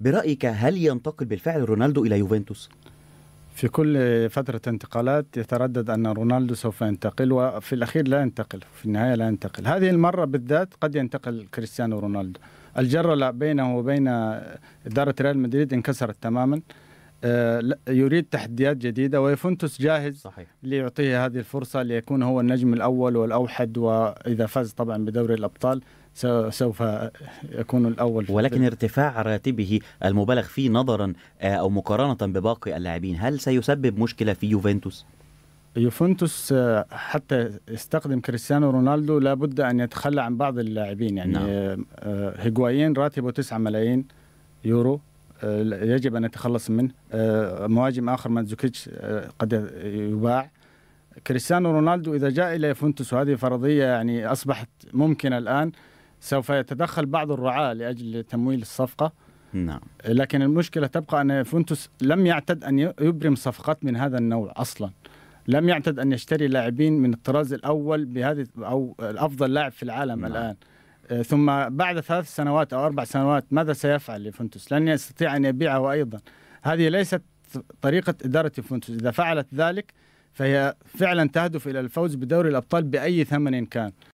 برأيك هل ينتقل بالفعل رونالدو إلى يوفنتوس؟ في كل فترة انتقالات يتردد أن رونالدو سوف ينتقل وفي الأخير لا ينتقل في النهاية لا ينتقل هذه المرة بالذات قد ينتقل كريستيانو رونالدو الجرة بينه وبين إدارة ريال مدريد انكسرت تماما آه، يريد تحديات جديدة ويفنتوس جاهز صحيح. ليعطيه هذه الفرصة ليكون هو النجم الأول والأوحد وإذا فاز طبعا بدوري الأبطال سوف يكون الأول ولكن ارتفاع راتبه المبالغ فيه نظرا آه، أو مقارنة بباقي اللاعبين هل سيسبب مشكلة في يوفنتوس؟ يوفنتوس آه، حتى يستخدم كريستيانو رونالدو لابد أن يتخلى عن بعض اللاعبين يعني نعم. هيغوايين راتبه 9 ملايين يورو آه، يجب ان نتخلص منه آه، مهاجم اخر مانزوكيتش آه، قد يباع كريستيانو رونالدو اذا جاء الى يوفنتوس وهذه فرضيه يعني اصبحت ممكنه الان سوف يتدخل بعض الرعاه لاجل تمويل الصفقه نعم لكن المشكله تبقى ان يوفنتوس لم يعتد ان يبرم صفقات من هذا النوع اصلا لم يعتد ان يشتري لاعبين من الطراز الاول بهذه او الافضل لاعب في العالم نعم. الان آه، ثم بعد ثلاث سنوات أو أربع سنوات ماذا سيفعل يوفنتوس لن يستطيع أن يبيعه أيضا هذه ليست طريقة إدارة يوفنتوس إذا فعلت ذلك فهي فعلا تهدف إلى الفوز بدوري الأبطال بأي ثمن كان